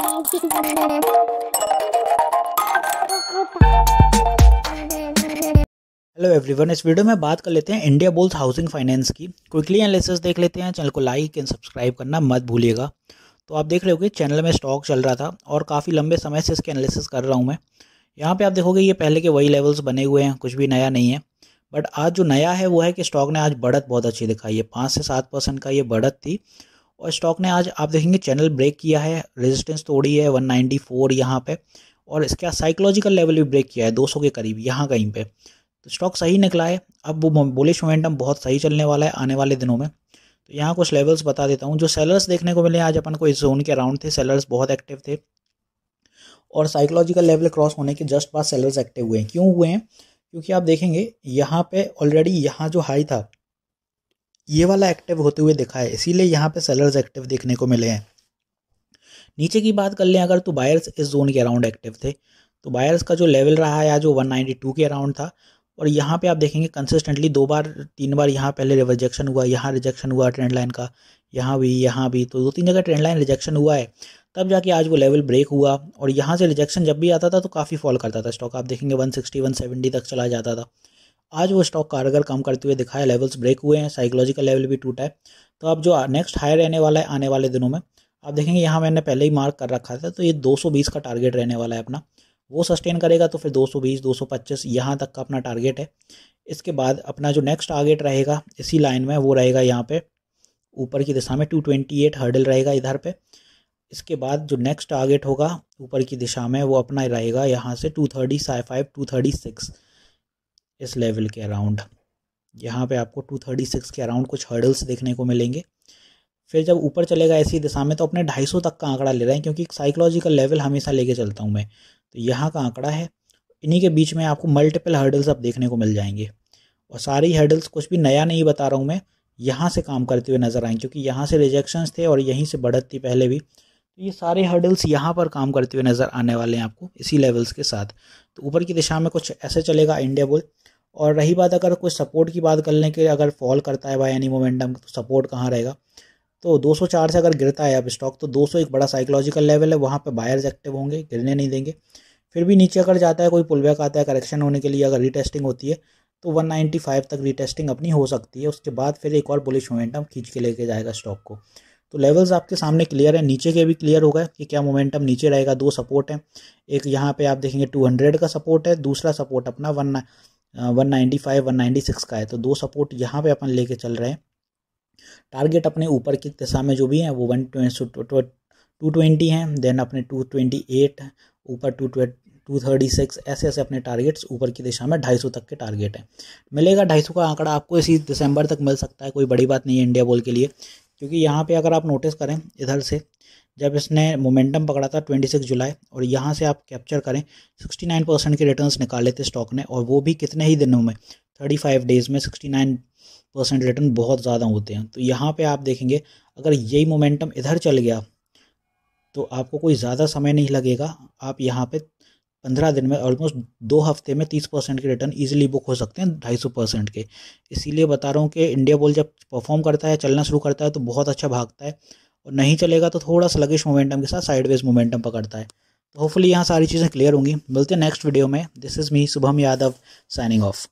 hello everyone इस video में बात कर लेते हैं इंडिया बुल्स हाउसिंग फाइनेंस की क्विकली एनालिसिस देख लेते हैं चैनल को लाइक एंड सब्सक्राइब करना मत भूलिएगा तो आप देख रहे कि चैनल में स्टॉक चल रहा था और काफ़ी लंबे समय से इसके एनालिसिस कर रहा हूँ मैं यहाँ पे आप देखोगे ये पहले के वही लेवल्स बने हुए हैं कुछ भी नया नहीं है बट आज जो नया है वो है कि स्टॉक ने आज बढ़त बहुत अच्छी दिखाई है पाँच से सात परसेंट का ये बढ़त थी और स्टॉक ने आज आप देखेंगे चैनल ब्रेक किया है रेजिस्टेंस तोड़ी है 194 यहाँ पर और इसके साइकोलॉजिकल लेवल भी ब्रेक किया है 200 के करीब यहाँ कहीं पे तो स्टॉक सही निकला है अब वो बुलिश मोमेंटम बहुत सही चलने वाला है आने वाले दिनों में तो यहाँ कुछ लेवल्स बता देता हूँ जो सेलर्स देखने को मिले आज अपन को इस जोन के अराउंड थे सेलर्स बहुत एक्टिव थे और साइकोलॉजिकल लेवल क्रॉस होने के जस्ट बाद सेलर्स एक्टिव हुए हैं क्यों हुए हैं क्योंकि आप देखेंगे यहाँ पे ऑलरेडी यहाँ जो हाई था ये वाला एक्टिव होते हुए दिखा है इसीलिए यहाँ पे सेलर्स एक्टिव देखने को मिले हैं नीचे की बात कर लें अगर तो बायर्स इस जोन के अराउंड एक्टिव थे तो बायर्स का जो लेवल रहा है जो 192 के अराउंड था और यहाँ पे आप देखेंगे कंसिस्टेंटली दो बार तीन बार यहाँ पहले रिजेक्शन हुआ यहाँ रिजेक्शन हुआ ट्रेंड लाइन का यहाँ भी यहाँ भी तो दो तीन जगह ट्रेंड लाइन रिजेक्शन हुआ है तब जाके आज वो लेवल ब्रेक हुआ और यहाँ से रिजेक्शन जब भी आता था तो काफ़ी फॉल करता था स्टॉक आप देखेंगे वन सेवेंटी तक चला जाता था आज वो स्टॉक कारगर काम करते हुए दिखाया लेवल्स ब्रेक हुए हैं साइकोलॉजिकल लेवल भी टूटा है तो अब जो नेक्स्ट हाई रहने वाला है आने वाले दिनों में आप देखेंगे यहाँ मैंने पहले ही मार्क कर रखा था तो ये 220 का टारगेट रहने वाला है अपना वो सस्टेन करेगा तो फिर 220 225 यहाँ तक का अपना टारगेट है इसके बाद अपना जो नेक्स्ट टारगेट रहेगा इसी लाइन में वो रहेगा यहाँ पे ऊपर की दिशा में 228 हर्डल रहेगा इधर पे इसके बाद जो नेक्स्ट टारगेट होगा ऊपर की दिशा में वो अपना रहेगा यहाँ से two thirty five two thirty six इस लेवल के अराउंड यहाँ पे आपको 236 के अराउंड कुछ हर्डल्स देखने को मिलेंगे फिर जब ऊपर चलेगा ऐसी दिशा में तो अपने 250 तक का आंकड़ा ले रहे हैं क्योंकि साइकोलॉजिकल लेवल हमेशा लेके चलता हूँ मैं तो यहाँ का आंकड़ा है इन्हीं के बीच में आपको मल्टीपल हर्डल्स आप देखने को मिल जाएंगे और सारी हर्डल्स कुछ भी नया नहीं बता रहा हूँ मैं यहाँ से काम करते हुए नज़र आएंगे क्योंकि यहाँ से रिजेक्शन थे और यहीं से बढ़त थी पहले भी तो ये सारे हर्डल्स यहाँ पर काम करते हुए नज़र आने वाले हैं आपको इसी लेवल्स के साथ तो ऊपर की दिशा में कुछ ऐसे चलेगा इंडिया बुल और रही बात अगर कोई सपोर्ट की बात कर लें कि अगर फॉल करता है बाई एनी मोमेंटम तो सपोर्ट कहाँ रहेगा तो 204 से अगर गिरता है अब स्टॉक तो 200 एक बड़ा साइकोलॉजिकल लेवल है वहाँ पे बायर्स एक्टिव होंगे गिरने नहीं देंगे फिर भी नीचे अगर जाता है कोई पुलबैक आता है करेक्शन होने के लिए अगर रीटेस्टिंग होती है तो 195 तक रीटेस्टिंग अपनी हो सकती है उसके बाद फिर एक और बुलिश मोमेंटम खींच के लेके जाएगा स्टॉक को तो लेवल्स आपके सामने क्लियर है नीचे के भी क्लियर होगा कि क्या मोमेंटम नीचे रहेगा दो सपोर्ट हैं एक यहाँ पे आप देखेंगे 200 का सपोर्ट है दूसरा सपोर्ट अपना वन 195 196 का है तो दो सपोर्ट यहाँ पे अपन लेके चल रहे हैं टारगेट अपने ऊपर की दिशा में जो भी है वो वन टू ट्वेंटी हैं देन अपने टू ट्वेंटी एट ऊपर टू टू थर्टी सिक्स ऐसे ऐसे अपने टारगेट्स ऊपर की दिशा में ढाई सौ तक के टारगेट हैं मिलेगा ढाई सौ का आंकड़ा आपको इसी दिसंबर तक मिल सकता है कोई बड़ी बात नहीं है इंडिया बोल के लिए क्योंकि यहाँ पे अगर आप नोटिस करें इधर से जब इसने मोमेंटम पकड़ा था 26 जुलाई और यहाँ से आप कैप्चर करें 69 परसेंट के रिटर्न्स निकाले थे स्टॉक ने और वो भी कितने ही दिनों में 35 डेज़ में 69 परसेंट रिटर्न बहुत ज़्यादा होते हैं तो यहाँ पे आप देखेंगे अगर यही मोमेंटम इधर चल गया तो आपको कोई ज़्यादा समय नहीं लगेगा आप यहाँ पर पंद्रह दिन में ऑलमोस्ट दो हफ्ते में तीस परसेंट के रिटर्न ईजिली बुक हो सकते हैं ढाई सौ परसेंट के इसीलिए बता रहा हूँ कि इंडिया बोल जब परफॉर्म करता है चलना शुरू करता है तो बहुत अच्छा भागता है और नहीं चलेगा तो थोड़ा सा स्लगिश मोमेंटम के साथ साइडवेज मोमेंटम पकड़ता है तो होपफुली यहाँ सारी चीज़ें क्लियर होंगी मिलते हैं नेक्स्ट वीडियो में this is me Shubham Yadav signing of